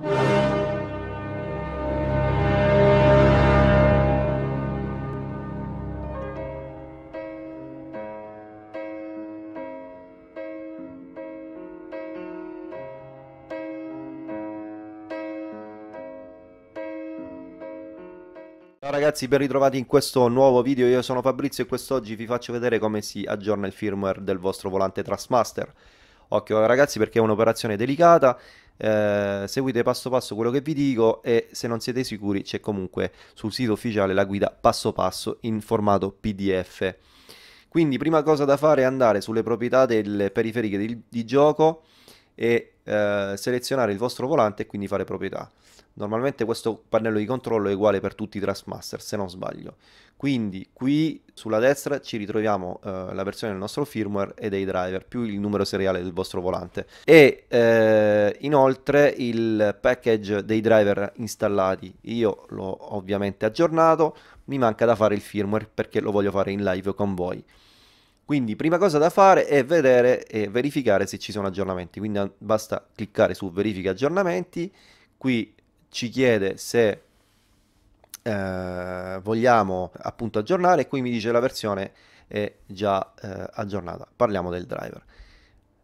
Ciao ragazzi, ben ritrovati in questo nuovo video, io sono Fabrizio e quest'oggi vi faccio vedere come si aggiorna il firmware del vostro volante Trustmaster. Occhio ragazzi perché è un'operazione delicata, eh, seguite passo passo quello che vi dico e se non siete sicuri c'è comunque sul sito ufficiale la guida passo passo in formato PDF. Quindi prima cosa da fare è andare sulle proprietà delle periferiche di, di gioco e eh, selezionare il vostro volante e quindi fare proprietà. Normalmente questo pannello di controllo è uguale per tutti i Trustmaster, se non sbaglio. Quindi qui sulla destra ci ritroviamo eh, la versione del nostro firmware e dei driver, più il numero seriale del vostro volante. E eh, inoltre il package dei driver installati. Io l'ho ovviamente aggiornato, mi manca da fare il firmware perché lo voglio fare in live con voi. Quindi prima cosa da fare è vedere e verificare se ci sono aggiornamenti, quindi basta cliccare su verifica aggiornamenti, qui ci chiede se eh, vogliamo appunto aggiornare e qui mi dice la versione è già eh, aggiornata, parliamo del driver.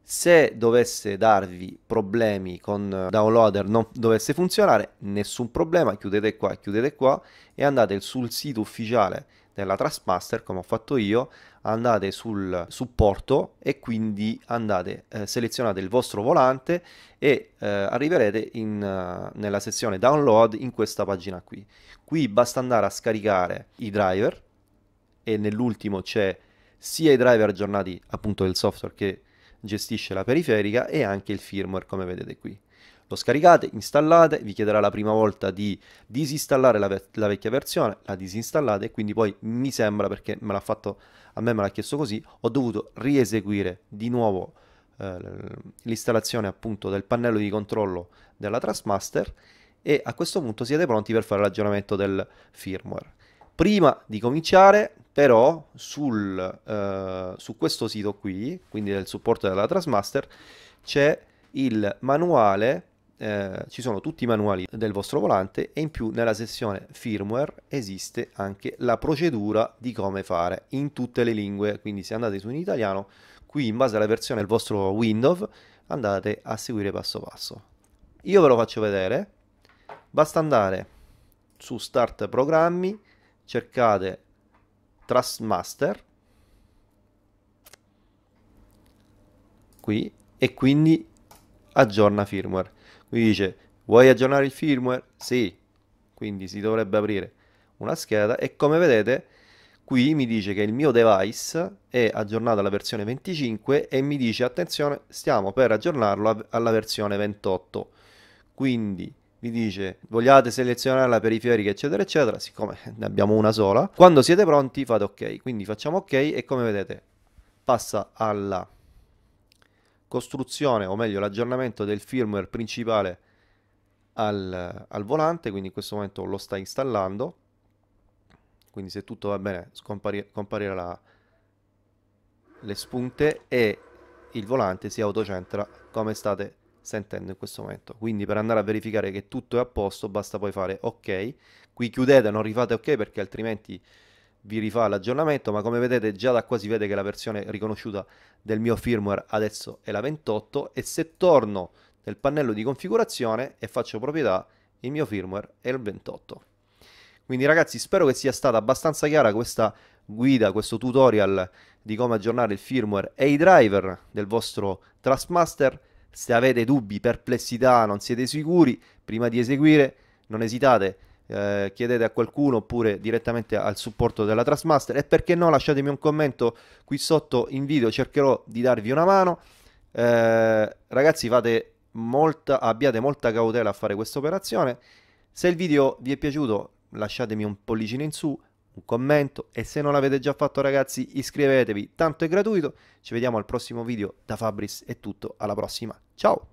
Se dovesse darvi problemi con downloader, non dovesse funzionare, nessun problema, chiudete qua, chiudete qua e andate sul sito ufficiale nella Trustmaster come ho fatto io, andate sul supporto e quindi andate, eh, selezionate il vostro volante e eh, arriverete in, eh, nella sezione download in questa pagina qui. Qui basta andare a scaricare i driver e nell'ultimo c'è sia i driver aggiornati appunto del software che gestisce la periferica e anche il firmware come vedete qui lo scaricate, installate, vi chiederà la prima volta di disinstallare la, ve la vecchia versione, la disinstallate e quindi poi mi sembra, perché me l'ha fatto, a me me l'ha chiesto così, ho dovuto rieseguire di nuovo eh, l'installazione appunto del pannello di controllo della Trustmaster e a questo punto siete pronti per fare l'aggiornamento del firmware. Prima di cominciare, però, sul, eh, su questo sito qui, quindi del supporto della Trustmaster, c'è il manuale eh, ci sono tutti i manuali del vostro volante e in più nella sezione firmware esiste anche la procedura di come fare in tutte le lingue, quindi se andate su in italiano, qui in base alla versione del vostro Windows andate a seguire passo passo. Io ve lo faccio vedere, basta andare su Start Programmi, cercate Trustmaster, qui, e quindi aggiorna firmware. Qui dice, vuoi aggiornare il firmware? Sì, quindi si dovrebbe aprire una scheda e come vedete qui mi dice che il mio device è aggiornato alla versione 25 e mi dice attenzione stiamo per aggiornarlo alla versione 28 quindi mi dice vogliate selezionare la periferica eccetera eccetera siccome ne abbiamo una sola quando siete pronti fate ok quindi facciamo ok e come vedete passa alla costruzione, o meglio l'aggiornamento del firmware principale al, al volante, quindi in questo momento lo sta installando, quindi se tutto va bene scompari- le spunte e il volante si autocentra come state sentendo in questo momento quindi per andare a verificare che tutto è a posto basta poi fare ok qui chiudete non rifate ok perché altrimenti vi rifà l'aggiornamento, ma come vedete già da qua si vede che la versione riconosciuta del mio firmware adesso è la 28 e se torno nel pannello di configurazione e faccio proprietà, il mio firmware è il 28. Quindi ragazzi spero che sia stata abbastanza chiara questa guida, questo tutorial di come aggiornare il firmware e i driver del vostro Trustmaster. Se avete dubbi, perplessità, non siete sicuri, prima di eseguire non esitate eh, chiedete a qualcuno oppure direttamente al supporto della Trustmaster e perché no lasciatemi un commento qui sotto in video cercherò di darvi una mano eh, ragazzi fate molta, abbiate molta cautela a fare questa operazione se il video vi è piaciuto lasciatemi un pollicino in su un commento e se non l'avete già fatto ragazzi iscrivetevi tanto è gratuito ci vediamo al prossimo video da Fabris è tutto alla prossima ciao